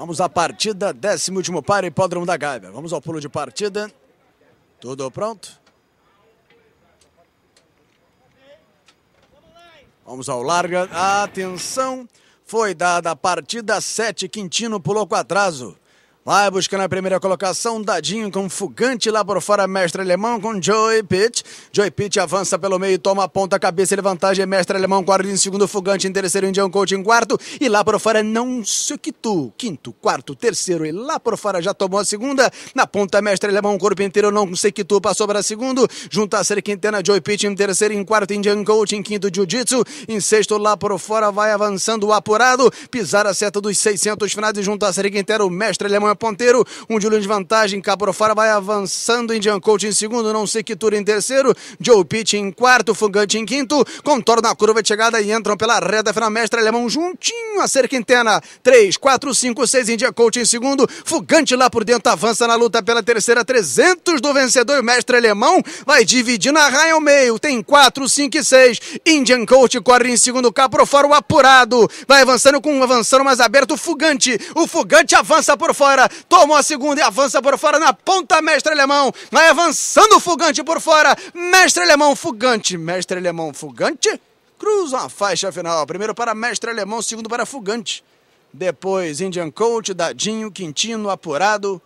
Vamos à partida, décimo último para Hipódromo da Gávea. Vamos ao pulo de partida. Tudo pronto? Vamos ao larga. Atenção! Foi dada a partida, Sete Quintino pulou com atraso. Vai buscando a primeira colocação, Dadinho com Fugante lá por fora, Mestre Alemão com Joey Pitt. Joey Pitt avança pelo meio, toma a ponta, cabeça e vantagem, Mestre Alemão quarto em segundo, Fugante em terceiro, Indião Coach em quarto. E lá por fora, não sei que tu, quinto, quarto, terceiro e lá por fora já tomou a segunda. Na ponta, Mestre Alemão, corpo inteiro, não sei que tu, passou para segundo. juntar a ser Quintana, Joey Pitt em terceiro, em quarto, Indian Coach em quinto, Jiu-Jitsu. Em sexto, lá por fora, vai avançando o apurado, pisar a seta dos 600 finais e junto a ser Quintana, o Mestre Alemão é ponteiro, um de de vantagem, Caprofara vai avançando, Indian Coach em segundo, não sei que tour em terceiro, Joe Pitt em quarto, Fugante em quinto, contorna a curva de chegada e entram pela reta final mestre alemão juntinho a cerca interna, 3, 4, 5, 6, Indian Coach em segundo, Fugante lá por dentro, avança na luta pela terceira, 300 do vencedor, o mestre alemão vai dividindo a raia ao meio, tem 4, 5 e 6, Indian Coach corre em segundo, Caprofara o apurado, vai avançando com um avançando mais aberto, o Fugante, o Fugante avança por fora, fora, a segunda e avança por fora na ponta, mestre alemão. Vai avançando o fugante por fora, mestre alemão, fugante, mestre alemão, fugante. Cruza a faixa final, primeiro para mestre alemão, segundo para fugante. Depois, Indian Coach, Dadinho, Quintino, Apurado,